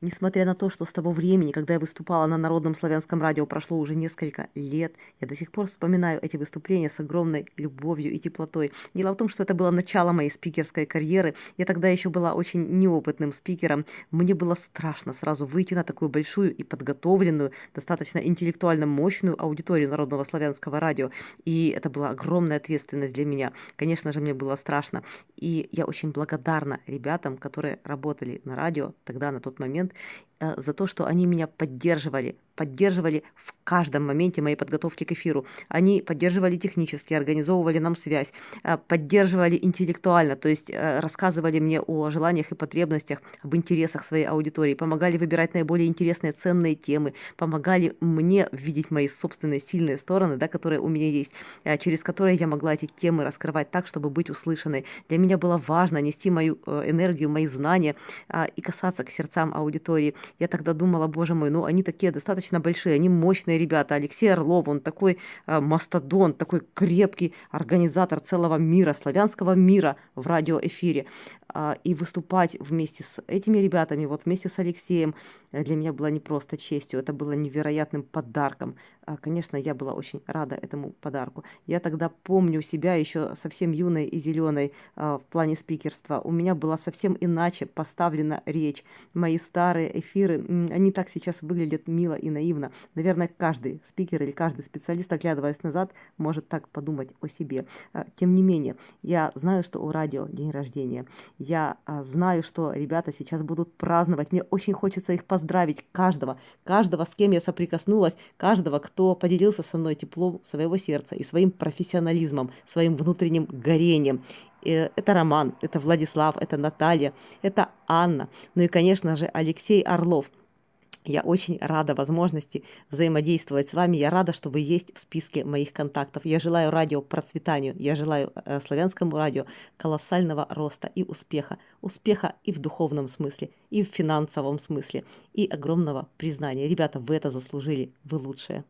Несмотря на то, что с того времени, когда я выступала на Народном славянском радио, прошло уже несколько лет, я до сих пор вспоминаю эти выступления с огромной любовью и теплотой. Дело в том, что это было начало моей спикерской карьеры. Я тогда еще была очень неопытным спикером. Мне было страшно сразу выйти на такую большую и подготовленную, достаточно интеллектуально мощную аудиторию Народного славянского радио. И это была огромная ответственность для меня. Конечно же, мне было страшно. И я очень благодарна ребятам, которые работали на радио тогда, на тот момент, Э, за то, что они меня поддерживали поддерживали в каждом моменте моей подготовки к эфиру. Они поддерживали технически, организовывали нам связь, э, поддерживали интеллектуально, то есть э, рассказывали мне о желаниях и потребностях, об интересах своей аудитории, помогали выбирать наиболее интересные, ценные темы, помогали мне видеть мои собственные сильные стороны, да, которые у меня есть, э, через которые я могла эти темы раскрывать так, чтобы быть услышанной. Для меня было важно нести мою энергию, мои знания и касаться к сердцам аудитории. Я тогда думала, боже мой, ну они такие достаточно достаточно большие, они мощные ребята. Алексей Орлов, он такой э, мастодон, такой крепкий организатор целого мира, славянского мира в радиоэфире. А, и выступать вместе с этими ребятами, вот вместе с Алексеем, э, для меня было не просто честью, это было невероятным подарком. А, конечно, я была очень рада этому подарку. Я тогда помню себя еще совсем юной и зеленой а, в плане спикерства. У меня была совсем иначе поставлена речь. Мои старые эфиры, они так сейчас выглядят мило и наивно. Наверное, каждый спикер или каждый специалист, оглядываясь назад, может так подумать о себе. Тем не менее, я знаю, что у радио день рождения. Я а, знаю, что ребята сейчас будут праздновать. Мне очень хочется их поздравить, каждого, каждого, с кем я соприкоснулась, каждого, кто поделился со мной теплом своего сердца и своим профессионализмом, своим внутренним горением. Э, это Роман, это Владислав, это Наталья, это Анна, ну и, конечно же, Алексей Орлов – я очень рада возможности взаимодействовать с вами. Я рада, что вы есть в списке моих контактов. Я желаю радио процветанию. Я желаю э, славянскому радио колоссального роста и успеха. Успеха и в духовном смысле, и в финансовом смысле, и огромного признания. Ребята, вы это заслужили. Вы лучшие.